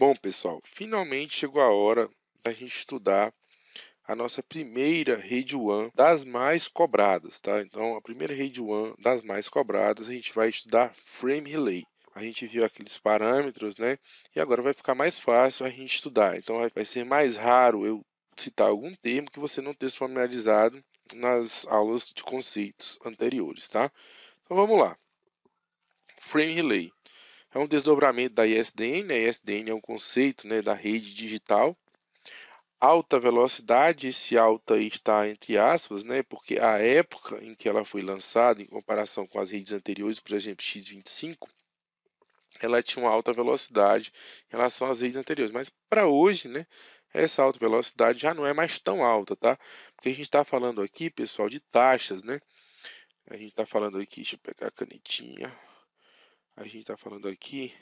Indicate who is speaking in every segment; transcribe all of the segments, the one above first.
Speaker 1: Bom, pessoal, finalmente chegou a hora da gente estudar a nossa primeira rede WAN das mais cobradas, tá? Então, a primeira rede WAN das mais cobradas, a gente vai estudar frame relay. A gente viu aqueles parâmetros, né? E agora vai ficar mais fácil a gente estudar. Então, vai ser mais raro eu citar algum termo que você não tenha se familiarizado nas aulas de conceitos anteriores, tá? Então, vamos lá. Frame relay é um desdobramento da ISDN. A né? ISDN é um conceito né, da rede digital. Alta velocidade, esse alta está entre aspas, né, porque a época em que ela foi lançada, em comparação com as redes anteriores, por exemplo, X25, ela tinha uma alta velocidade em relação às redes anteriores. Mas para hoje, né, essa alta velocidade já não é mais tão alta, tá? Porque a gente está falando aqui, pessoal, de taxas, né? A gente está falando aqui, deixa eu pegar a canetinha a gente está falando aqui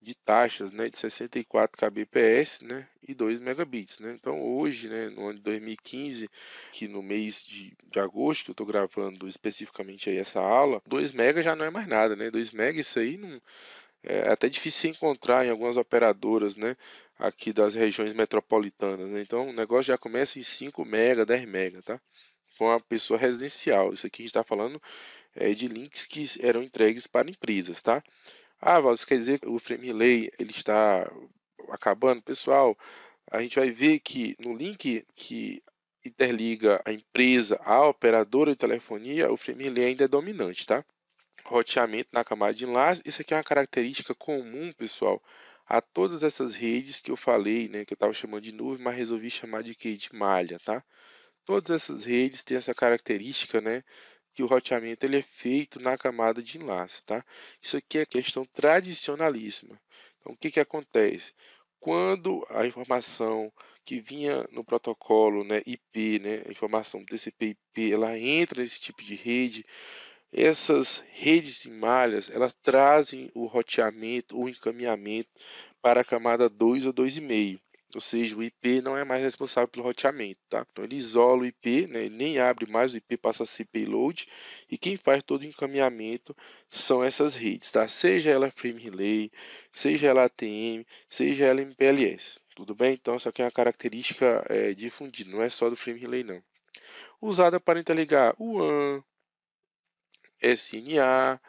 Speaker 1: de taxas né, de 64 kbps né, e 2 megabits. Né? Então, hoje, né, no ano de 2015, que no mês de, de agosto, que eu estou gravando especificamente aí essa aula, 2 mega já não é mais nada. Né? 2 mega, isso aí não, é até difícil encontrar em algumas operadoras né, aqui das regiões metropolitanas. Né? Então, o negócio já começa em 5 mega, 10 mega, tá? Com a pessoa residencial. Isso aqui a gente está falando é, de links que eram entregues para empresas, tá? Ah, você quer dizer que o frame relay ele está acabando, pessoal? A gente vai ver que no link que interliga a empresa à operadora de telefonia, o frame relay ainda é dominante, tá? Roteamento na camada de enlace, isso aqui é uma característica comum, pessoal, a todas essas redes que eu falei, né, que eu estava chamando de nuvem, mas resolvi chamar de que de malha, tá? Todas essas redes têm essa característica, né, que o roteamento ele é feito na camada de enlace, tá? Isso aqui é questão tradicionalíssima. Então, o que, que acontece? Quando a informação que vinha no protocolo né, IP, né, a informação TCP/IP, ela entra nesse tipo de rede, essas redes de malhas, elas trazem o roteamento, o encaminhamento para a camada 2 ou 2,5. Ou seja, o IP não é mais responsável pelo roteamento, tá? Então ele isola o IP, né? ele nem abre mais, o IP passa a ser payload, e quem faz todo o encaminhamento são essas redes, tá? Seja ela frame relay, seja ela ATM, seja ela MPLS, tudo bem? Então essa aqui é uma característica é, difundida, não é só do frame relay não. Usada para interligar WAN, SNA,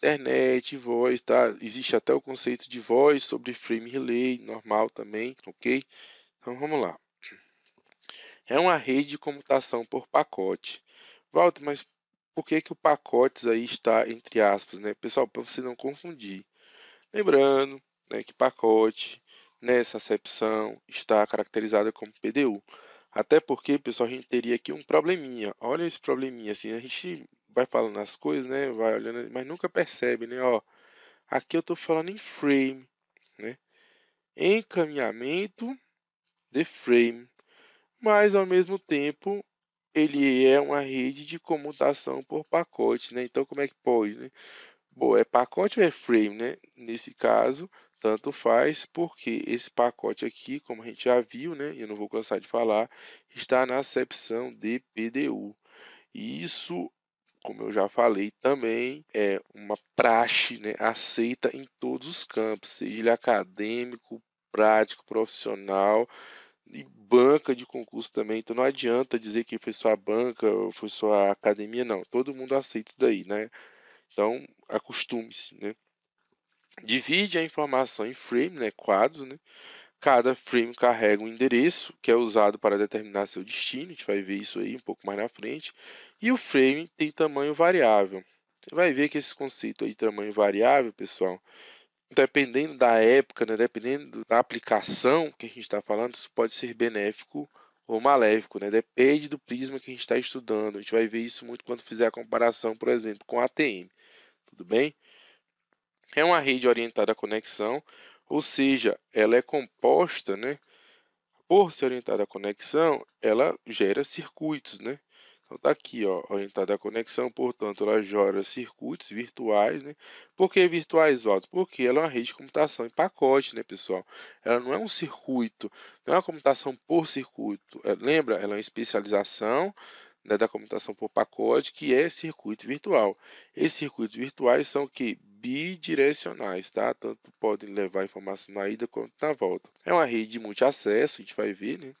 Speaker 1: internet, voz, tá? Existe até o conceito de voz sobre frame relay, normal também, ok? Então vamos lá. É uma rede de comutação por pacote. Walter, mas por que, que o pacotes aí está entre aspas, né? Pessoal, para você não confundir. Lembrando né, que pacote, nessa acepção, está caracterizada como PDU. Até porque, pessoal, a gente teria aqui um probleminha. Olha esse probleminha, assim, a gente vai falando as coisas, né? Vai olhando, mas nunca percebe, né? Ó, aqui eu tô falando em frame, né? Encaminhamento de frame. Mas ao mesmo tempo, ele é uma rede de comutação por pacotes, né? Então como é que pode, né? Bom, é pacote ou é frame, né? Nesse caso, tanto faz, porque esse pacote aqui, como a gente já viu, né? Eu não vou cansar de falar, está na acepção de PDU. E isso como eu já falei, também é uma praxe né, aceita em todos os campos, seja ele acadêmico, prático, profissional e banca de concurso também. Então não adianta dizer que foi só banca ou foi só academia, não. Todo mundo aceita isso daí, né? Então acostume-se, né? Divide a informação em frame, né, quadros, né? Cada frame carrega um endereço que é usado para determinar seu destino, a gente vai ver isso aí um pouco mais na frente. E o frame tem tamanho variável. Você vai ver que esse conceito aí de tamanho variável, pessoal, dependendo da época, né, dependendo da aplicação que a gente está falando, isso pode ser benéfico ou maléfico, né? Depende do prisma que a gente está estudando. A gente vai ver isso muito quando fizer a comparação, por exemplo, com a ATM. Tudo bem? É uma rede orientada à conexão, ou seja, ela é composta, né? Por ser orientada à conexão, ela gera circuitos, né? Então tá aqui, ó, orientada à conexão, portanto, ela gera circuitos virtuais, né? Por que virtuais, Valdo? Porque ela é uma rede de computação em pacote, né, pessoal? Ela não é um circuito, não é uma computação por circuito. É, lembra? Ela é uma especialização né, da computação por pacote, que é circuito virtual. Esses circuitos virtuais são que bidirecionais, tá? Tanto podem levar informação na ida quanto na volta. É uma rede de multiacesso, a gente vai ver, né?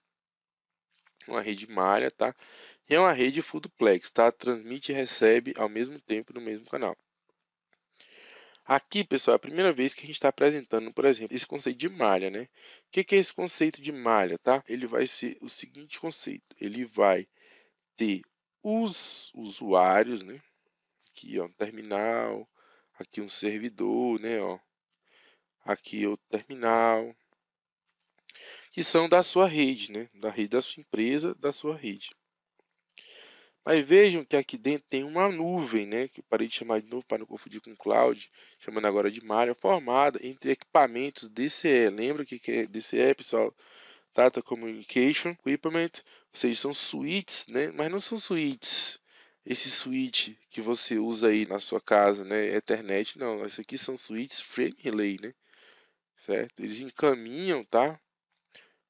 Speaker 1: Uma rede malha, tá? E é uma rede full duplex, tá? Transmite e recebe ao mesmo tempo no mesmo canal. Aqui, pessoal, é a primeira vez que a gente está apresentando, por exemplo, esse conceito de malha, né? O que, que é esse conceito de malha, tá? Ele vai ser o seguinte conceito. Ele vai ter os usuários, né? Aqui, ó, no terminal, aqui um servidor, né, ó, aqui outro terminal, que são da sua rede, né, da rede da sua empresa, da sua rede. Mas vejam que aqui dentro tem uma nuvem, né, que eu parei de chamar de novo para não confundir com cloud, chamando agora de malha, formada entre equipamentos DCE. Lembra o que é DCE, pessoal? Data Communication Equipment, ou seja, são suítes, né, mas não são suítes esse switch que você usa aí na sua casa, né? É Ethernet, não. Isso aqui são switches frame relay, né? Certo? Eles encaminham, tá?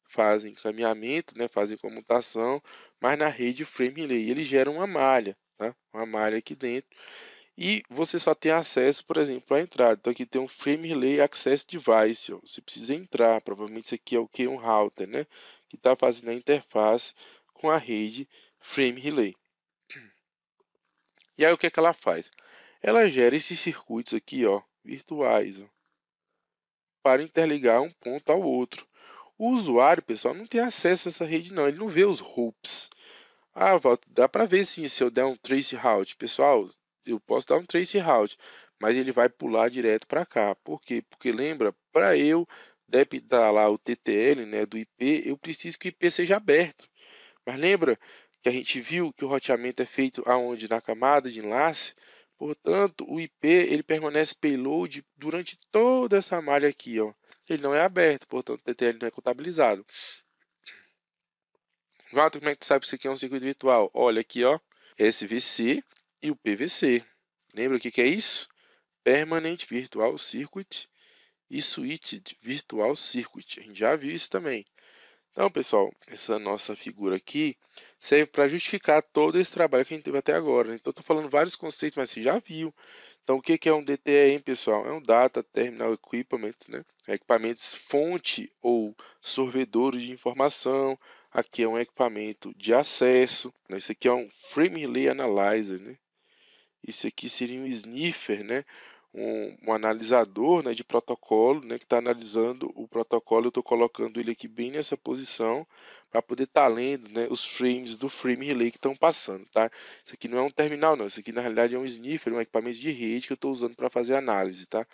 Speaker 1: Fazem encaminhamento, né? Fazem comutação, mas na rede frame relay ele gera uma malha, tá? Uma malha aqui dentro. E você só tem acesso, por exemplo, à entrada. Então aqui tem um frame relay access device. Ó. Você precisa entrar. Provavelmente isso aqui é o que um router, né? Que está fazendo a interface com a rede frame relay. E aí o que, é que ela faz? Ela gera esses circuitos aqui, ó, virtuais, ó, para interligar um ponto ao outro. O usuário, pessoal, não tem acesso a essa rede não, ele não vê os hoops. Ah, Walter, dá para ver sim se eu der um trace route. Pessoal, eu posso dar um trace route, mas ele vai pular direto para cá. Por quê? Porque lembra, para eu debitar lá o TTL né, do IP, eu preciso que o IP seja aberto. Mas lembra que a gente viu que o roteamento é feito aonde na camada de enlace, portanto, o IP ele permanece payload durante toda essa malha aqui, ó. Ele não é aberto, portanto, o TTL não é contabilizado. Vato, como é que tu sabe que isso aqui é um circuito virtual? Olha aqui, ó, SVC e o PVC. Lembra o que, que é isso? Permanent Virtual Circuit e Switched Virtual Circuit. A gente já viu isso também. Então, pessoal, essa nossa figura aqui serve para justificar todo esse trabalho que a gente teve até agora. Né? Então, estou falando vários conceitos, mas você já viu. Então, o que é um DTE, pessoal? É um Data Terminal Equipment, né? Equipamentos fonte ou sorvedores de informação. Aqui é um equipamento de acesso. Né? esse aqui é um Frame Relay Analyzer, né? esse aqui seria um sniffer, né? um, um analisador né, de protocolo né, que está analisando o protocolo. Eu estou colocando ele aqui bem nessa posição para poder estar tá lendo né, os frames do frame relay que estão passando. Tá? Isso aqui não é um terminal, não. Isso aqui na realidade é um sniffer, um equipamento de rede que eu estou usando para fazer análise. Tá?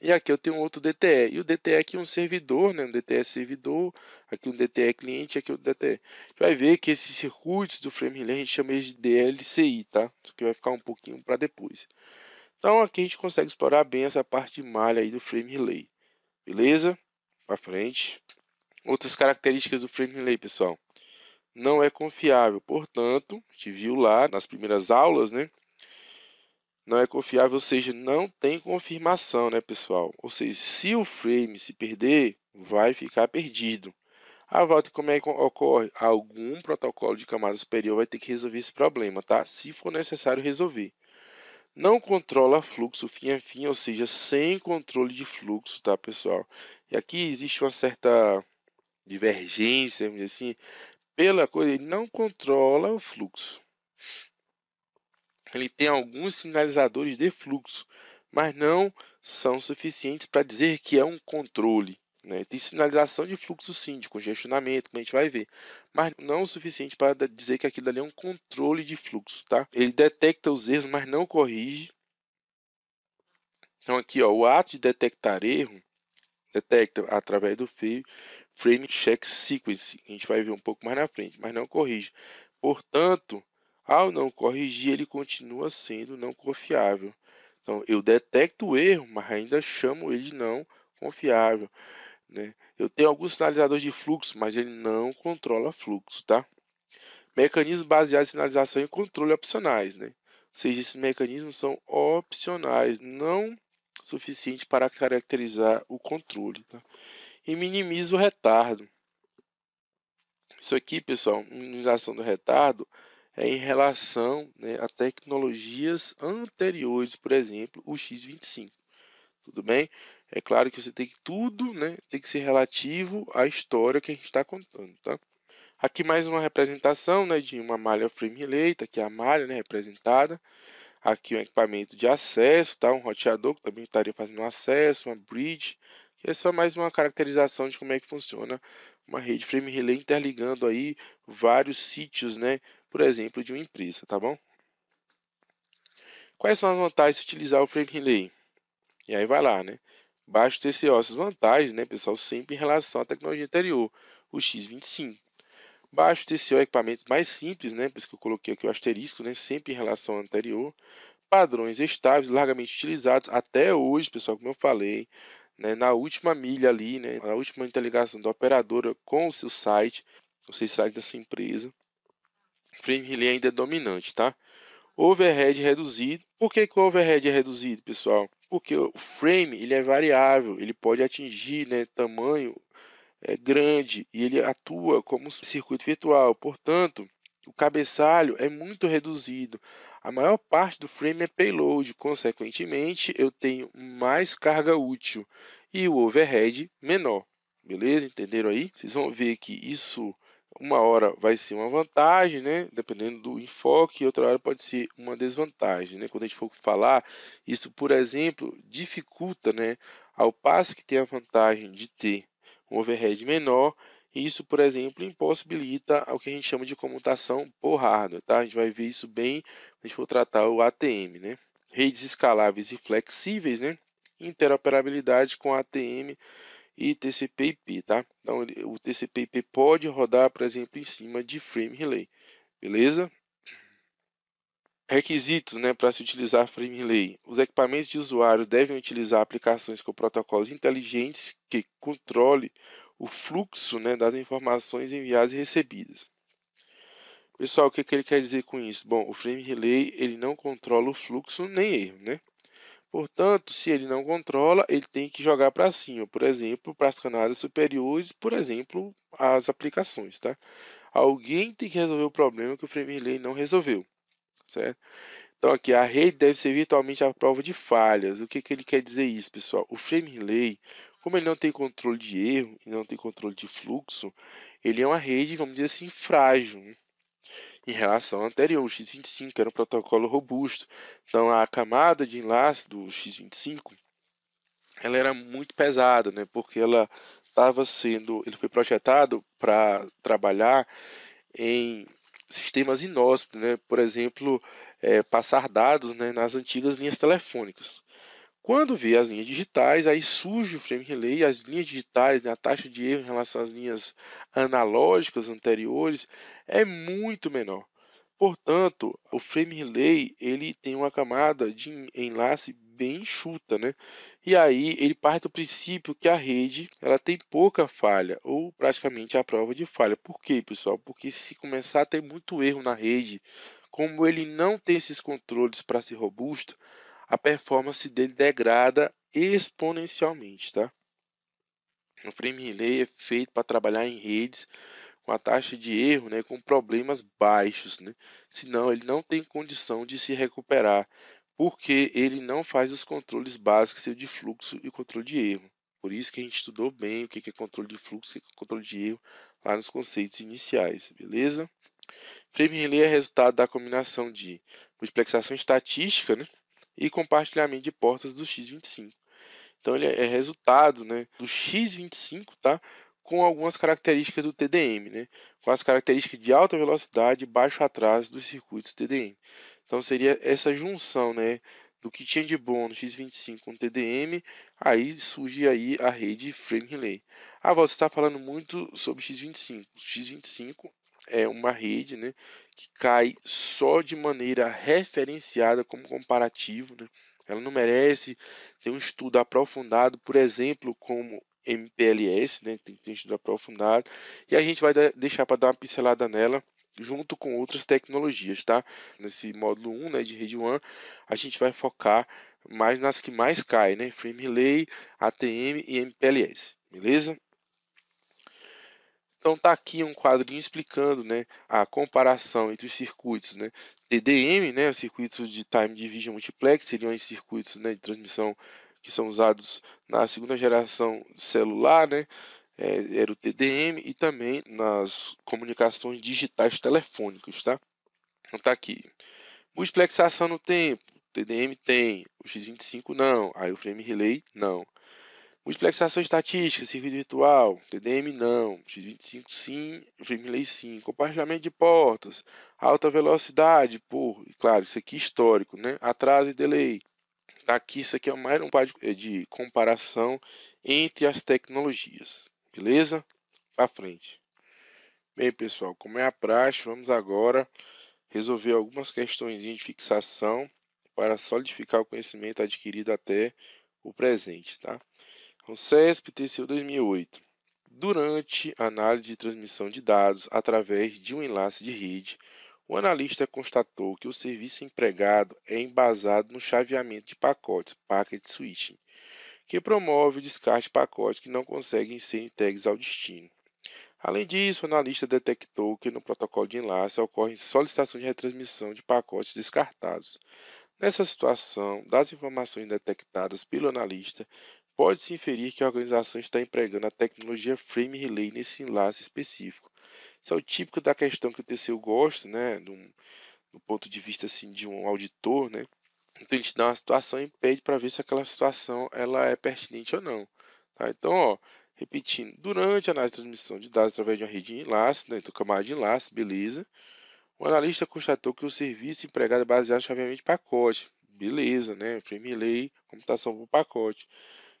Speaker 1: E aqui eu tenho outro DTE. E o DTE aqui é um servidor, né? Um DTE servidor, aqui um DTE cliente, aqui um DTE. A gente vai ver que esses circuitos do frame relay a gente chama eles de DLCI, tá? Isso aqui vai ficar um pouquinho para depois. Então aqui a gente consegue explorar bem essa parte de malha aí do frame relay. Beleza? Para frente. Outras características do frame relay, pessoal. Não é confiável, portanto, a gente viu lá nas primeiras aulas, né? Não é confiável, ou seja, não tem confirmação, né, pessoal? Ou seja, se o frame se perder, vai ficar perdido. A volta como é que ocorre? Algum protocolo de camada superior vai ter que resolver esse problema, tá? Se for necessário resolver não controla fluxo fim a fim, ou seja, sem controle de fluxo, tá, pessoal? E aqui existe uma certa divergência, assim, pela coisa, ele não controla o fluxo. Ele tem alguns sinalizadores de fluxo, mas não são suficientes para dizer que é um controle. Né? Tem sinalização de fluxo sim, de congestionamento, que a gente vai ver mas não o suficiente para dizer que aquilo ali é um controle de fluxo, tá? Ele detecta os erros, mas não corrige. Então aqui, ó, o ato de detectar erro detecta através do frame check sequence. A gente vai ver um pouco mais na frente, mas não corrige. Portanto, ao não corrigir, ele continua sendo não confiável. Então, eu detecto o erro, mas ainda chamo ele de não confiável. Né? Eu tenho alguns sinalizadores de fluxo, mas ele não controla fluxo, tá? Mecanismos baseados em sinalização e controle opcionais, né? Ou seja, esses mecanismos são opcionais, não suficiente para caracterizar o controle, tá? E minimiza o retardo. Isso aqui, pessoal, minimização do retardo é em relação né, a tecnologias anteriores, por exemplo, o X25. Tudo bem? É claro que você tem que tudo, né? Tem que ser relativo à história que a gente está contando, tá? Aqui mais uma representação, né, de uma malha frame relay, tá aqui é a malha, né, representada. Aqui um equipamento de acesso, tá? Um roteador que também estaria fazendo acesso, uma bridge. E é só mais uma caracterização de como é que funciona uma rede frame relay interligando aí vários sítios, né, por exemplo, de uma empresa, tá bom? Quais são as vantagens de utilizar o frame relay? E aí vai lá, né? baixo ter essas vantagens, né, pessoal, sempre em relação à tecnologia anterior, o X25. Baixo TCO equipamentos mais simples, né, por isso que eu coloquei aqui o asterisco, né, sempre em relação ao anterior. Padrões estáveis, largamente utilizados até hoje, pessoal, como eu falei, né, na última milha ali, né, na última interligação da operadora com o seu site, o seu site da sua empresa. Frame Relay ainda é dominante, tá? overhead reduzido. Por que, que o overhead é reduzido, pessoal? Porque o frame ele é variável, ele pode atingir né, tamanho é, grande e ele atua como circuito virtual. Portanto, o cabeçalho é muito reduzido. A maior parte do frame é payload, consequentemente, eu tenho mais carga útil e o overhead menor. Beleza? Entenderam aí? Vocês vão ver que isso uma hora vai ser uma vantagem, né? Dependendo do enfoque, e outra hora pode ser uma desvantagem, né? Quando a gente for falar, isso, por exemplo, dificulta, né? Ao passo que tem a vantagem de ter um overhead menor, isso, por exemplo, impossibilita o que a gente chama de comutação por hardware, tá? A gente vai ver isso bem quando a gente for tratar o ATM, né? Redes escaláveis e flexíveis, né? Interoperabilidade com ATM e TCP/IP, tá? Então o TCP/IP pode rodar, por exemplo, em cima de frame relay, beleza? Requisitos né, para se utilizar frame relay: os equipamentos de usuários devem utilizar aplicações com protocolos inteligentes que controle o fluxo né, das informações enviadas e recebidas. Pessoal, o que, que ele quer dizer com isso? Bom, o frame relay ele não controla o fluxo nem erro, né? Portanto, se ele não controla, ele tem que jogar para cima, por exemplo, para as canadas superiores, por exemplo, as aplicações, tá? Alguém tem que resolver o problema que o frame relay não resolveu, certo? Então aqui, a rede deve ser virtualmente a prova de falhas. O que, que ele quer dizer isso, pessoal? O frame relay, como ele não tem controle de erro e não tem controle de fluxo, ele é uma rede, vamos dizer assim, frágil. Né? em relação ao anterior. O X25 era um protocolo robusto, então a camada de enlace do X25 ela era muito pesada, né? Porque ela estava sendo, ele foi projetado para trabalhar em sistemas inóspitos, né? Por exemplo, é, passar dados né, nas antigas linhas telefônicas. Quando vê as linhas digitais, aí surge o frame relay, as linhas digitais, né, a taxa de erro em relação às linhas analógicas anteriores é muito menor. Portanto, o frame relay ele tem uma camada de enlace bem enxuta, né? E aí ele parte do princípio que a rede ela tem pouca falha ou praticamente a prova de falha. Por quê, pessoal? Porque se começar a ter muito erro na rede, como ele não tem esses controles para ser robusto, a performance dele degrada exponencialmente, tá? O frame relay é feito para trabalhar em redes com a taxa de erro, né, com problemas baixos, né? Senão ele não tem condição de se recuperar, porque ele não faz os controles básicos de fluxo e controle de erro. Por isso que a gente estudou bem o que é controle de fluxo, e é controle de erro lá nos conceitos iniciais, beleza? Frame relay é resultado da combinação de multiplexação estatística, né? e compartilhamento de portas do X25. Então ele é, é resultado né, do X25 tá, com algumas características do TDM, né, com as características de alta velocidade e baixo atraso dos circuitos TDM. Então seria essa junção né, do que tinha de bom no X25 com o TDM, aí surge aí a rede Frame Relay. Ah, você está falando muito sobre X25. O X25 é uma rede né, que cai só de maneira referenciada como comparativo. Né? Ela não merece ter um estudo aprofundado, por exemplo, como MPLS, né? tem que ter um estudo aprofundado. E a gente vai deixar para dar uma pincelada nela junto com outras tecnologias, tá? Nesse módulo 1 né, de rede One, a gente vai focar mais nas que mais caem, né? Frame Relay, ATM e MPLS, beleza? Então tá aqui um quadrinho explicando, né, a comparação entre os circuitos, né, TDM, né, os circuitos de time division multiplex, seriam os circuitos, né, de transmissão que são usados na segunda geração celular, né, é, era o TDM e também nas comunicações digitais telefônicas, tá? Então tá aqui. Multiplexação no tempo, TDM tem, o X25 não, aí o frame relay não. Multiplexação estatística, circuito virtual, TDM não, X25 sim, Frame sim, compartilhamento de portas, alta velocidade, por, claro, isso aqui é histórico, né? Atraso e delay. Tá aqui isso aqui é mais um par de, eh, de comparação entre as tecnologias, beleza? Para frente. Bem, pessoal, como é a praxe, vamos agora resolver algumas questões de fixação para solidificar o conhecimento adquirido até o presente, tá? com CESP TCU 2008, durante a análise de transmissão de dados através de um enlace de rede, o analista constatou que o serviço empregado é embasado no chaveamento de pacotes, packet switching, que promove o descarte de pacotes que não conseguem ser entregues ao destino. Além disso, o analista detectou que no protocolo de enlace ocorre solicitação de retransmissão de pacotes descartados. Nessa situação, das informações detectadas pelo analista, Pode-se inferir que a organização está empregando a tecnologia Frame Relay nesse enlace específico. Isso é o típico da questão que o TCU gosta, né? Do, do ponto de vista assim, de um auditor, né? Então ele te dá uma situação e pede para ver se aquela situação ela é pertinente ou não. Tá? Então, ó, repetindo, durante a análise de transmissão de dados através de uma rede de enlace, né, então camada de enlace, beleza. O analista constatou que o serviço empregado é baseado no chaveamento de pacote, beleza, né? Frame relay, computação por pacote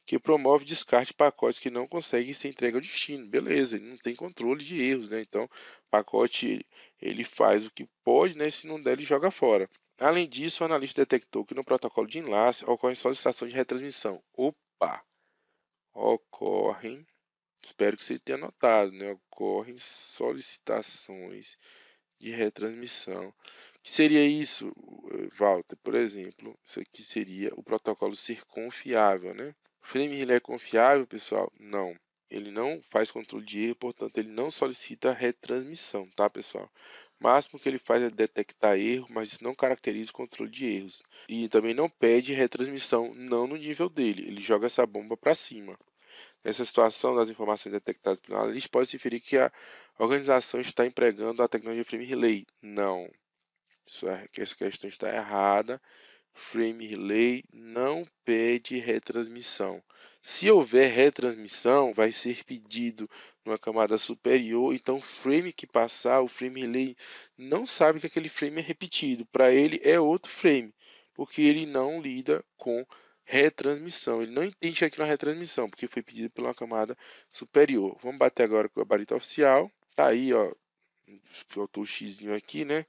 Speaker 1: que promove descarte de pacotes que não conseguem ser entregue ao destino. Beleza, ele não tem controle de erros, né? Então, pacote ele faz o que pode, né? Se não der, ele joga fora. Além disso, o analista detectou que no protocolo de enlace ocorre solicitação de retransmissão. Opa! Ocorrem, espero que você tenha notado, né? Ocorrem solicitações de retransmissão. O que seria isso, Walter? Por exemplo, isso aqui seria o protocolo ser confiável, né? Frame Relay é confiável, pessoal? Não. Ele não faz controle de erro, portanto, ele não solicita retransmissão, tá, pessoal? O máximo que ele faz é detectar erro, mas isso não caracteriza o controle de erros. E também não pede retransmissão, não no nível dele. Ele joga essa bomba para cima. Nessa situação das informações detectadas pelo analista, pode se inferir que a organização está empregando a tecnologia Frame Relay. Não. Isso é, que essa questão está errada frame relay não pede retransmissão. Se houver retransmissão, vai ser pedido numa camada superior, então o frame que passar, o frame relay não sabe que aquele frame é repetido, para ele é outro frame, porque ele não lida com retransmissão, ele não entende aquilo na retransmissão, porque foi pedido pela camada superior. Vamos bater agora com o gabarito oficial, tá aí, ó, faltou o x aqui, né?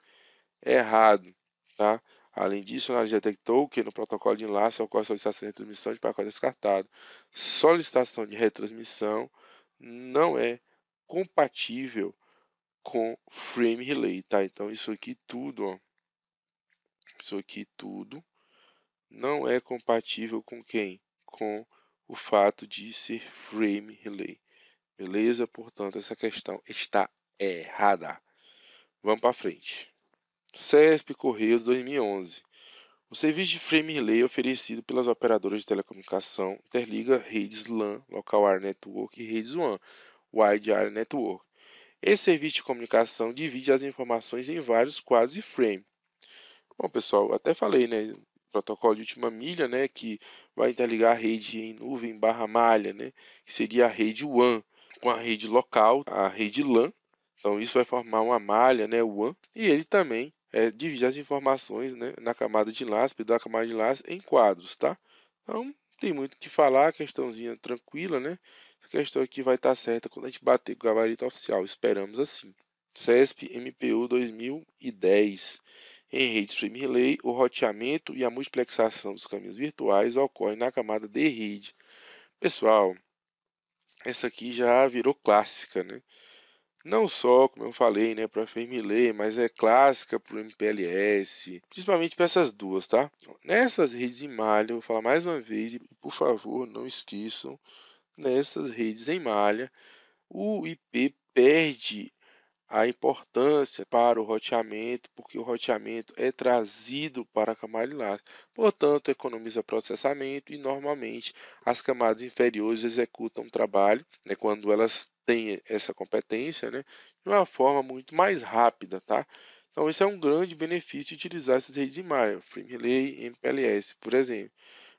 Speaker 1: Errado, tá? Além disso, a análise detectou que no protocolo de enlace ocorre solicitação de retransmissão de pacote descartado. Solicitação de retransmissão não é compatível com frame relay, tá? Então isso aqui tudo, ó, isso aqui tudo não é compatível com quem? Com o fato de ser frame relay. Beleza? Portanto, essa questão está errada. Vamos para frente. CESP Correios 2011. O serviço de frame relay oferecido pelas operadoras de telecomunicação Interliga Redes LAN, Local Area Network e Redes WAN, Wide Area Network. Esse serviço de comunicação divide as informações em vários quadros e frame. Bom, pessoal, até falei, né, protocolo de última milha, né, que vai interligar a rede em nuvem barra malha, né, que seria a rede WAN com a rede local, a rede LAN. Então isso vai formar uma malha, né, WAN, e ele também é, dividir as informações né, na camada de enlace, da camada de enlace, em quadros, tá? Então, tem muito o que falar, questãozinha tranquila, né? A questão aqui vai estar tá certa quando a gente bater com o gabarito oficial, esperamos assim. CESP MPU 2010. Em rede Stream Relay, o roteamento e a multiplexação dos caminhos virtuais ocorrem na camada de rede. Pessoal, essa aqui já virou clássica, né? Não só, como eu falei, né, para Fermilei, mas é clássica para o MPLS, principalmente para essas duas, tá? Nessas redes em malha, vou falar mais uma vez, e por favor, não esqueçam, nessas redes em malha, o IP perde a importância para o roteamento, porque o roteamento é trazido para a camada elástica, portanto, economiza processamento e normalmente as camadas inferiores executam o trabalho, né, quando elas têm essa competência, né, de uma forma muito mais rápida, tá? Então, esse é um grande benefício de utilizar essas redes de malha, Frame Relay, MPLS, por exemplo.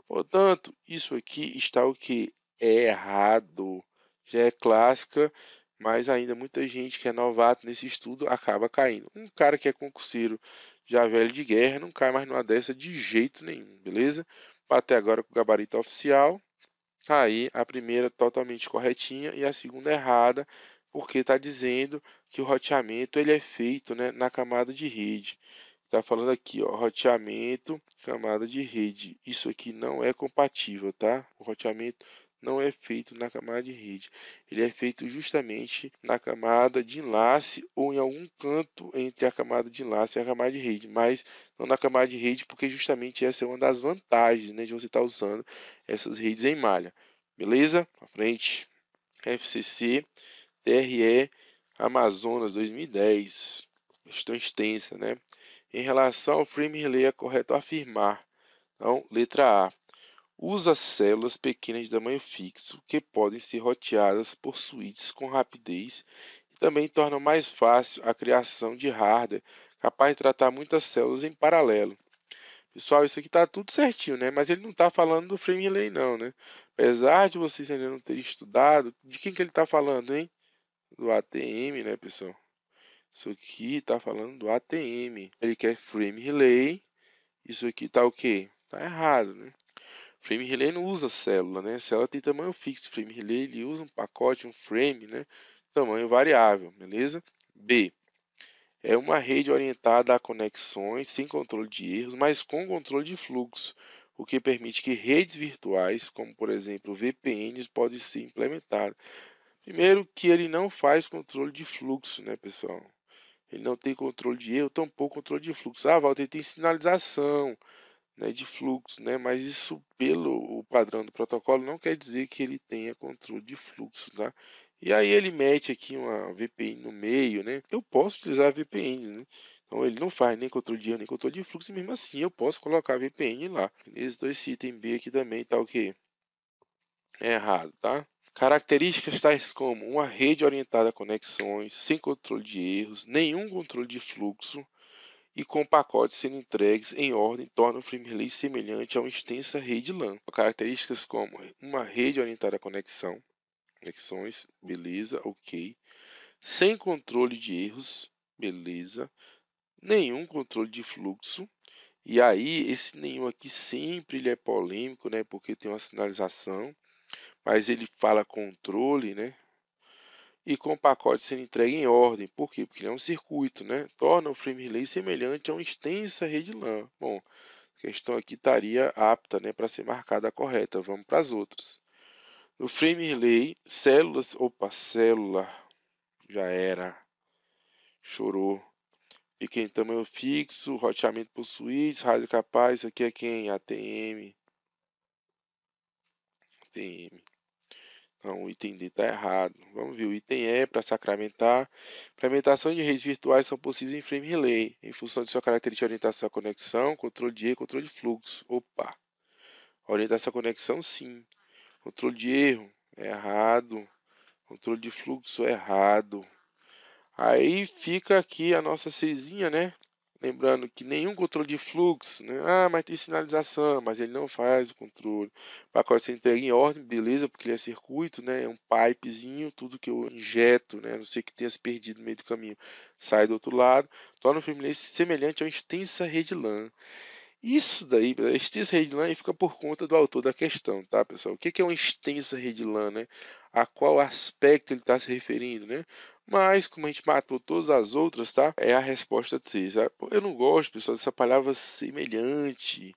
Speaker 1: Portanto, isso aqui está o que? É errado. Já é clássica mas ainda muita gente que é novato nesse estudo acaba caindo. Um cara que é concurseiro já velho de guerra não cai mais numa dessa de jeito nenhum, beleza? Até agora com o gabarito oficial. Aí a primeira totalmente corretinha e a segunda errada, porque está dizendo que o roteamento ele é feito né, na camada de rede. Está falando aqui, ó, roteamento, camada de rede. Isso aqui não é compatível, tá? O roteamento não é feito na camada de rede. Ele é feito justamente na camada de enlace ou em algum canto entre a camada de enlace e a camada de rede, mas não na camada de rede, porque justamente essa é uma das vantagens né, de você estar tá usando essas redes em malha. Beleza? Para frente. FCC TRE Amazonas 2010. Questão extensa, né? Em relação ao frame relay, é correto afirmar. Então, letra A usa células pequenas de tamanho fixo que podem ser roteadas por suítes com rapidez e também torna mais fácil a criação de hardware capaz de tratar muitas células em paralelo. Pessoal, isso aqui está tudo certinho, né? Mas ele não está falando do frame relay, não, né? Apesar de vocês ainda não terem estudado, de quem que ele está falando, hein? Do ATM, né, pessoal? Isso aqui está falando do ATM. Ele quer frame relay. Isso aqui está o quê? Está errado, né? Frame Relay não usa célula, né? Célula tem tamanho fixo. Frame Relay ele usa um pacote, um frame, né? Tamanho variável, beleza? B.
Speaker 2: É uma rede
Speaker 1: orientada a conexões sem controle de erros, mas com controle de fluxo, o que permite que redes virtuais, como por exemplo VPNs, podem ser implementadas. Primeiro que ele não faz controle de fluxo, né, pessoal? Ele não tem controle de erro, tampouco controle de fluxo. Ah, Walter, tem sinalização né, de fluxo, né? mas isso, pelo padrão do protocolo, não quer dizer que ele tenha controle de fluxo. Tá? E aí ele mete aqui uma VPN no meio, né? Eu posso utilizar a VPN, né? Então ele não faz nem controle de erro, nem controle de fluxo, e mesmo assim eu posso colocar a VPN lá. Nesses dois item B aqui também tá o que? É errado, tá? Características tais como uma rede orientada a conexões, sem controle de erros, nenhum controle de fluxo, e com pacotes sendo entregues em ordem torna o frame relay semelhante a uma extensa rede LAN. Características como uma rede orientada à conexão, conexões, beleza, ok, sem controle de erros, beleza, nenhum controle de fluxo, e aí esse nenhum aqui sempre ele é polêmico, né, porque tem uma sinalização, mas ele fala controle, né, e com o pacote sendo entregue em ordem. Por quê? Porque ele é um circuito, né? Torna o frame relay semelhante a uma extensa rede LAN. Bom, a questão aqui estaria apta né, para ser marcada correta. Vamos para as outras. No frame relay, células. Opa, célula. Já era. Chorou. E quem tamanho fixo, roteamento por switch, rádio capaz, isso aqui é quem? ATM. ATM. Então, o item D está errado. Vamos ver o item E é para sacramentar. Implementação de redes virtuais são possíveis em frame relay, em função de sua característica de orientação à conexão, controle de E, controle de fluxo. Opa! Orientação à conexão, sim. Controle de erro, é errado. Controle de fluxo, é errado. Aí fica aqui a nossa Czinha, né? Lembrando que nenhum controle de fluxo, né? ah, mas tem sinalização, mas ele não faz o controle. O pacote ser entrega em ordem, beleza, porque ele é circuito, né? é um pipezinho, tudo que eu injeto, né? a não sei que tenha se perdido no meio do caminho, sai do outro lado, torna o Firmware semelhante a uma extensa rede LAN. Isso daí, a extensa rede LAN fica por conta do autor da questão, tá, pessoal? O que é uma extensa rede LAN, né? A qual aspecto ele está se referindo, né? Mas, como a gente matou todas as outras, tá? É a resposta de vocês. Eu não gosto, pessoal, dessa palavra semelhante,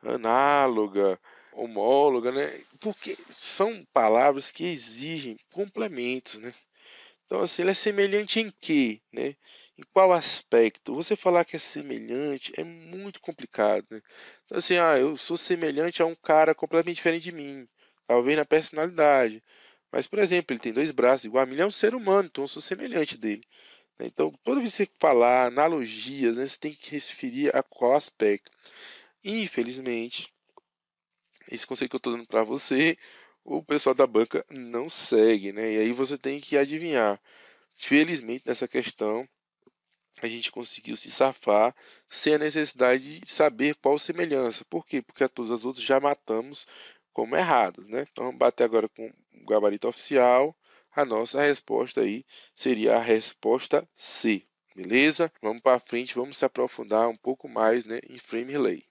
Speaker 1: análoga, homóloga, né? Porque são palavras que exigem complementos, né? Então, assim, ele é semelhante em quê, né? Em qual aspecto? Você falar que é semelhante é muito complicado, né? Então, assim, ah, eu sou semelhante a um cara completamente diferente de mim, talvez na personalidade. Mas, por exemplo, ele tem dois braços, igual a mim, ele é um ser humano, então eu sou semelhante dele. Né? Então, toda vez que você falar analogias, né, você tem que referir a qual aspecto. Infelizmente, esse conselho que eu estou dando para você, o pessoal da banca não segue, né? E aí você tem que adivinhar. Felizmente, nessa questão, a gente conseguiu se safar sem a necessidade de saber qual semelhança. Por quê? Porque todas as outras já matamos como erradas, né? Então, vamos bater agora com gabarito oficial, a nossa resposta aí seria a resposta C. Beleza? Vamos para frente, vamos se aprofundar um pouco mais né, em frame relay.